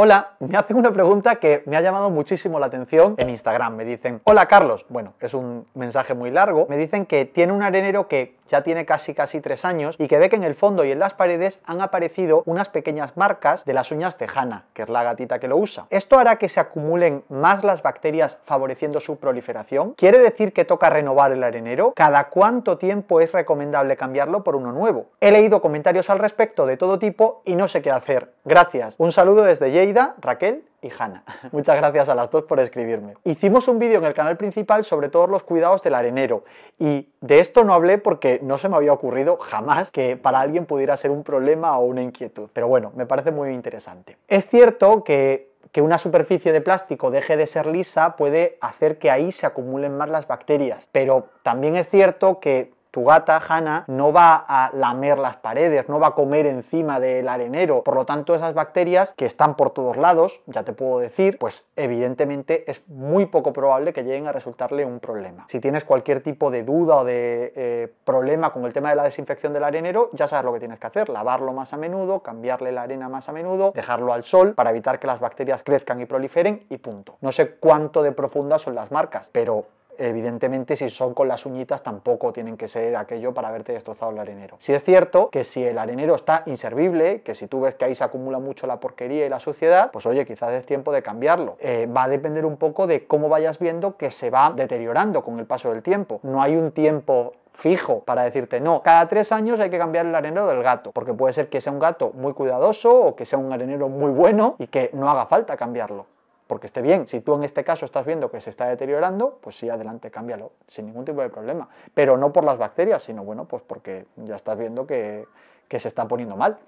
Hola, me hacen una pregunta que me ha llamado muchísimo la atención en Instagram. Me dicen, hola Carlos. Bueno, es un mensaje muy largo. Me dicen que tiene un arenero que ya tiene casi casi tres años y que ve que en el fondo y en las paredes han aparecido unas pequeñas marcas de las uñas tejana, que es la gatita que lo usa. ¿Esto hará que se acumulen más las bacterias favoreciendo su proliferación? ¿Quiere decir que toca renovar el arenero? ¿Cada cuánto tiempo es recomendable cambiarlo por uno nuevo? He leído comentarios al respecto de todo tipo y no sé qué hacer. Gracias. Un saludo desde Lleida, Raquel y Hanna. Muchas gracias a las dos por escribirme. Hicimos un vídeo en el canal principal sobre todos los cuidados del arenero y de esto no hablé porque no se me había ocurrido jamás que para alguien pudiera ser un problema o una inquietud. Pero bueno, me parece muy interesante. Es cierto que que una superficie de plástico deje de ser lisa puede hacer que ahí se acumulen más las bacterias, pero también es cierto que tu gata, Hanna, no va a lamer las paredes, no va a comer encima del arenero. Por lo tanto, esas bacterias que están por todos lados, ya te puedo decir, pues evidentemente es muy poco probable que lleguen a resultarle un problema. Si tienes cualquier tipo de duda o de eh, problema con el tema de la desinfección del arenero, ya sabes lo que tienes que hacer, lavarlo más a menudo, cambiarle la arena más a menudo, dejarlo al sol para evitar que las bacterias crezcan y proliferen y punto. No sé cuánto de profundas son las marcas, pero evidentemente si son con las uñitas tampoco tienen que ser aquello para verte destrozado el arenero. Si es cierto que si el arenero está inservible, que si tú ves que ahí se acumula mucho la porquería y la suciedad, pues oye, quizás es tiempo de cambiarlo. Eh, va a depender un poco de cómo vayas viendo que se va deteriorando con el paso del tiempo. No hay un tiempo fijo para decirte no, cada tres años hay que cambiar el arenero del gato, porque puede ser que sea un gato muy cuidadoso o que sea un arenero muy bueno y que no haga falta cambiarlo porque esté bien. Si tú en este caso estás viendo que se está deteriorando, pues sí, adelante, cámbialo, sin ningún tipo de problema. Pero no por las bacterias, sino bueno, pues porque ya estás viendo que, que se está poniendo mal.